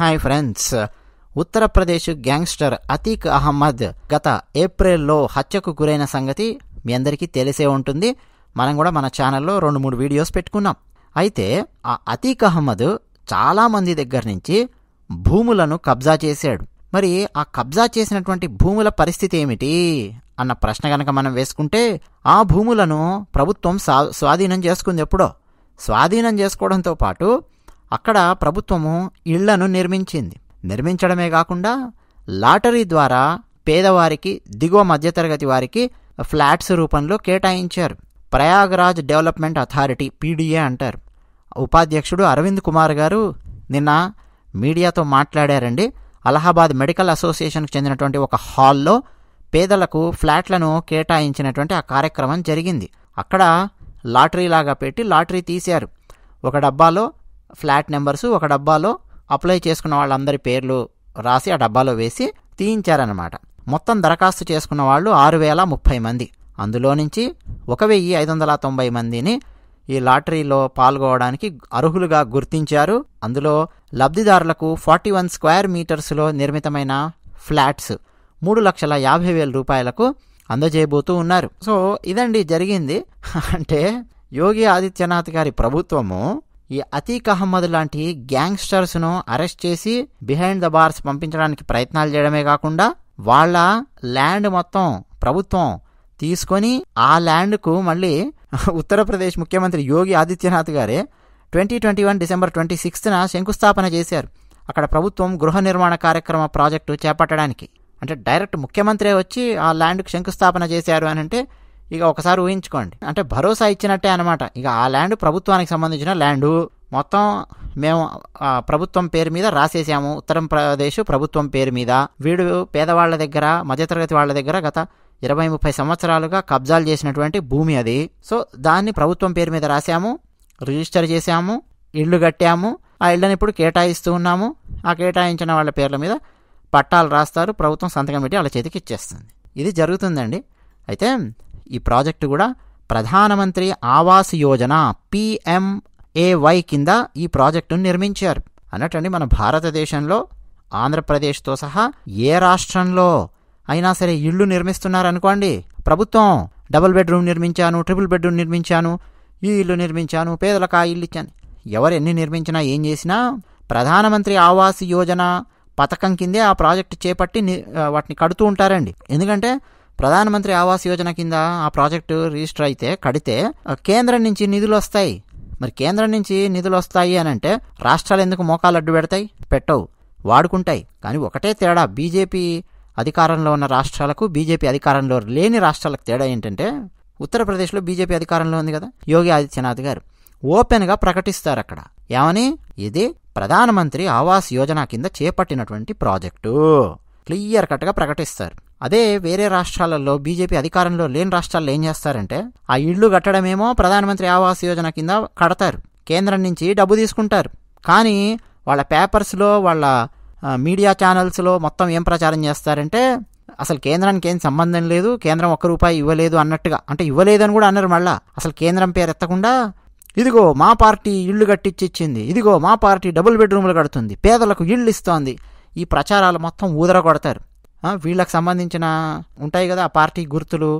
hi friends Uttar Pradesh gangster Atiq Ahmed గత ఏప్రిల్లో హత్యకు గురైన సంగతి మీ అందరికీ తెలిసే ఉంటుంది మనం కూడా మన ఛానల్లో రెండు మూడు వీడియోస్ పెట్టుకున్నాం అయితే ఆ అతీక్ అహ్మద్ చాలామంది దగ్గర నుంచి భూములను కబ్జా చేశాడు మరి ఆ కబ్జా చేసినటువంటి భూముల పరిస్థితి ఏమిటి అన్న ప్రశ్న కనుక మనం వేసుకుంటే ఆ భూములను ప్రభుత్వం స్వాధీనం చేసుకుంది ఎప్పుడో స్వాధీనం చేసుకోవడంతో పాటు అక్కడ ప్రభుత్వము ఇళ్లను నిర్మించింది నిర్మించడమే కాకుండా లాటరీ ద్వారా పేదవారికి దిగువ మధ్యతరగతి వారికి ఫ్లాట్స్ రూపంలో కేటాయించారు ప్రయాగరాజ్ డెవలప్మెంట్ అథారిటీ పీడిఏ అంటారు ఉపాధ్యక్షుడు అరవింద్ కుమార్ గారు నిన్న మీడియాతో మాట్లాడారండి అలహాబాద్ మెడికల్ అసోసియేషన్కి చెందినటువంటి ఒక హాల్లో పేదలకు ఫ్లాట్లను కేటాయించినటువంటి ఆ కార్యక్రమం జరిగింది అక్కడ లాటరీ లాగా పెట్టి లాటరీ తీశారు ఒక డబ్బాలో ఫ్లాట్ నెంబర్స్ ఒక డబ్బాలో అప్లై చేసుకున్న వాళ్ళందరి పేర్లు రాసి ఆ డబ్బాలో వేసి తీయించారనమాట మొత్తం దరఖాస్తు చేసుకున్న వాళ్ళు ఆరు వేల ముప్పై మంది అందులో నుంచి ఒక వెయ్యి ఐదు వందల తొంభై మందిని ఈ లాటరీలో పాల్గొవడానికి అర్హులుగా గుర్తించారు అందులో లబ్ధిదారులకు ఫార్టీ వన్ స్క్వేర్ మీటర్స్లో నిర్మితమైన ఫ్లాట్స్ మూడు లక్షల యాభై వేల రూపాయలకు అందజేయబోతూ ఉన్నారు సో ఇదండి జరిగింది అంటే యోగి ఆదిత్యనాథ్ గారి ప్రభుత్వము ఈ అతీక్ అహ్మద్ లాంటి గ్యాంగ్స్టర్స్ను అరెస్ట్ చేసి బిహైండ్ ద బార్స్ పంపించడానికి ప్రయత్నాలు చేయడమే కాకుండా వాళ్ళ ల్యాండ్ మొత్తం ప్రభుత్వం తీసుకొని ఆ ల్యాండ్కు మళ్ళీ ఉత్తరప్రదేశ్ ముఖ్యమంత్రి యోగి ఆదిత్యనాథ్ గారే twenty twenty one December twenty సిక్స్త్న శంకుస్థాపన చేశారు అక్కడ ప్రభుత్వం గృహ నిర్మాణ కార్యక్రమ ప్రాజెక్టు చేపట్టడానికి అంటే డైరెక్ట్ ముఖ్యమంత్రి వచ్చి ఆ ల్యాండ్కు శంకుస్థాపన చేశారు అని అంటే ఇక ఒకసారి ఊహించుకోండి అంటే భరోసా ఇచ్చినట్టే అనమాట ఇక ఆ ల్యాండ్ ప్రభుత్వానికి సంబంధించిన ల్యాండు మొత్తం మేము ప్రభుత్వం పేరు మీద రాసేసాము ఉత్తరం ప్రదేశ్ ప్రభుత్వం పేరు మీద వీడు పేదవాళ్ళ దగ్గర మధ్యతరగతి వాళ్ళ దగ్గర గత ఇరవై ముప్పై సంవత్సరాలుగా కబ్జాలు చేసినటువంటి భూమి అది సో దాన్ని ప్రభుత్వం పేరు మీద రాసాము రిజిస్టర్ చేశాము ఇళ్ళు కట్టాము ఆ ఇళ్ళని ఇప్పుడు కేటాయిస్తూ ఉన్నాము ఆ కేటాయించిన వాళ్ళ పేర్ల మీద పట్టాలు రాస్తారు ప్రభుత్వం సంతకం పెట్టి వాళ్ళ చేతికి ఇచ్చేస్తుంది ఇది జరుగుతుందండి అయితే ఈ ప్రాజెక్టు కూడా ప్రధానమంత్రి ఆవాస్ యోజన పిఎంఏవై కింద ఈ ప్రాజెక్టును నిర్మించారు అన్నట్టండి మన భారతదేశంలో ఆంధ్రప్రదేశ్తో సహా ఏ రాష్ట్రంలో అయినా సరే ఇళ్ళు నిర్మిస్తున్నారనుకోండి ప్రభుత్వం డబుల్ బెడ్రూమ్ నిర్మించాను ట్రిపుల్ బెడ్రూమ్ నిర్మించాను ఈ ఇల్లు నిర్మించాను పేదలకు ఆ ఇల్లు ఇచ్చాను ఎవరు ఎన్ని నిర్మించినా ఏం చేసినా ప్రధానమంత్రి ఆవాస్ యోజన పథకం కిందే ఆ ప్రాజెక్ట్ చేపట్టి వాటిని కడుతూ ఉంటారండి ఎందుకంటే ప్రధానమంత్రి ఆవాస్ యోజన కింద ఆ ప్రాజెక్టు రిజిస్టర్ అయితే కడితే కేంద్రం నుంచి నిధులు వస్తాయి మరి కేంద్రం నుంచి నిధులు వస్తాయి అని అంటే రాష్ట్రాలు ఎందుకు మోకాలు అడ్డు పెడతాయి పెట్టవు వాడుకుంటాయి కానీ ఒకటే తేడా బీజేపీ అధికారంలో ఉన్న రాష్ట్రాలకు బీజేపీ అధికారంలో లేని రాష్ట్రాలకు తేడా ఏంటంటే ఉత్తరప్రదేశ్లో బీజేపీ అధికారంలో ఉంది కదా యోగి ఆదిత్యనాథ్ గారు ఓపెన్గా ప్రకటిస్తారు అక్కడ ఏమని ఇది ప్రధానమంత్రి ఆవాస్ యోజన కింద చేపట్టినటువంటి ప్రాజెక్టు క్లియర్ కట్గా ప్రకటిస్తారు అదే వేరే రాష్ట్రాలలో బీజేపీ అధికారంలో లేని రాష్ట్రాల్లో ఏం చేస్తారంటే ఆ ఇళ్లు కట్టడమేమో ప్రధానమంత్రి ఆవాస్ యోజన కింద కడతారు కేంద్రం నుంచి డబ్బు తీసుకుంటారు కానీ వాళ్ళ పేపర్స్లో వాళ్ళ మీడియా ఛానల్స్లో మొత్తం ఏం ప్రచారం చేస్తారంటే అసలు కేంద్రానికి ఏం సంబంధం లేదు కేంద్రం ఒక్క రూపాయి ఇవ్వలేదు అన్నట్టుగా అంటే ఇవ్వలేదని కూడా అన్నారు మళ్ళా అసలు కేంద్రం పేరు ఎత్తకుండా ఇదిగో మా పార్టీ ఇళ్ళు కట్టించిచ్చింది ఇదిగో మా పార్టీ డబుల్ బెడ్రూమ్లు కడుతుంది పేదలకు ఇళ్ళు ఇస్తోంది ఈ ప్రచారాలు మొత్తం ఊదర కొడతారు వీళ్ళకి సంబంధించిన ఉంటాయి కదా ఆ పార్టీ గుర్తులు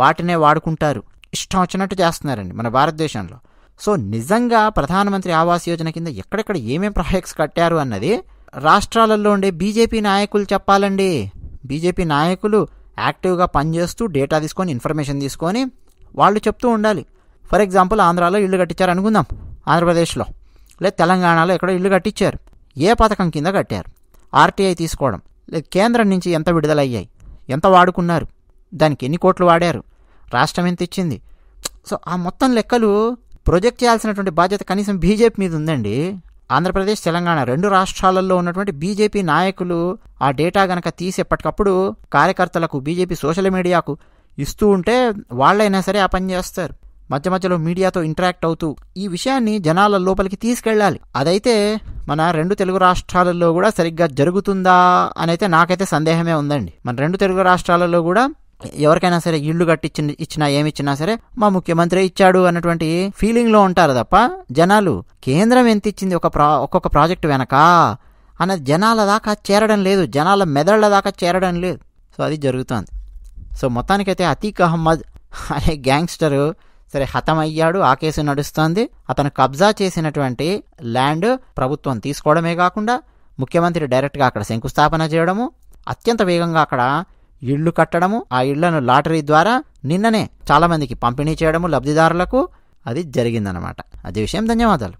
వాటినే వాడుకుంటారు ఇష్టం వచ్చినట్టు చేస్తున్నారండి మన భారతదేశంలో సో నిజంగా ప్రధానమంత్రి ఆవాస్ యోజన కింద ఎక్కడెక్కడ ఏమేమి ప్రాజెక్ట్స్ కట్టారు అన్నది రాష్ట్రాలలో ఉండే బీజేపీ నాయకులు చెప్పాలండి బీజేపీ నాయకులు యాక్టివ్గా పనిచేస్తూ డేటా తీసుకొని ఇన్ఫర్మేషన్ తీసుకొని వాళ్ళు చెప్తూ ఉండాలి ఫర్ ఎగ్జాంపుల్ ఆంధ్రాలో ఇల్లు కట్టించారు అనుకుందాం ఆంధ్రప్రదేశ్లో లేదా తెలంగాణలో ఎక్కడో ఇల్లు కట్టించారు ఏ పథకం కింద కట్టారు ఆర్టీఐ తీసుకోవడం కేంద్రం నుంచి ఎంత విడుదలయ్యాయి ఎంత వాడుకున్నారు దానికి ఎన్ని కోట్లు వాడారు రాష్ట్రం ఎంత ఇచ్చింది సో ఆ మొత్తం లెక్కలు ప్రొజెక్ట్ చేయాల్సినటువంటి బాధ్యత కనీసం బీజేపీ మీద ఉందండి ఆంధ్రప్రదేశ్ తెలంగాణ రెండు రాష్ట్రాలలో ఉన్నటువంటి బీజేపీ నాయకులు ఆ డేటా గనక తీసి ఎప్పటికప్పుడు కార్యకర్తలకు బీజేపీ సోషల్ మీడియాకు ఇస్తూ ఉంటే వాళ్ళైనా సరే ఆ పని చేస్తారు మధ్య మధ్యలో మీడియాతో ఇంటరాక్ట్ అవుతూ ఈ విషయాన్ని జనాల లోపలికి తీసుకెళ్ళాలి అదైతే మన రెండు తెలుగు రాష్ట్రాలలో కూడా సరిగ్గా జరుగుతుందా అనైతే నాకైతే సందేహమే ఉందండి మన రెండు తెలుగు రాష్ట్రాలలో కూడా ఎవరికైనా సరే ఇల్లు కట్టించి ఇచ్చినా ఏమిచ్చినా సరే మా ముఖ్యమంత్రి ఇచ్చాడు అన్నటువంటి ఫీలింగ్లో ఉంటారు తప్ప జనాలు కేంద్రం ఎంత ఇచ్చింది ఒక ప్రా ఒక్కొక్క ప్రాజెక్టు వెనక అన్న జనాల దాకా చేరడం లేదు జనాల మెదళ్ల దాకా చేరడం లేదు సో అది జరుగుతుంది సో మొత్తానికైతే అతీక్ అహ్మద్ అనే గ్యాంగ్స్టరు సరే హతమయ్యాడు ఆ కేసు నడుస్తోంది అతను కబ్జా చేసినటువంటి ల్యాండ్ ప్రభుత్వం తీసుకోవడమే కాకుండా ముఖ్యమంత్రి డైరెక్ట్గా అక్కడ శంకుస్థాపన చేయడము అత్యంత వేగంగా అక్కడ ఇళ్లు కట్టడము ఆ ఇళ్లను లాటరీ ద్వారా నిన్ననే చాలామందికి పంపిణీ చేయడము లబ్ధిదారులకు అది జరిగిందనమాట అదే విషయం ధన్యవాదాలు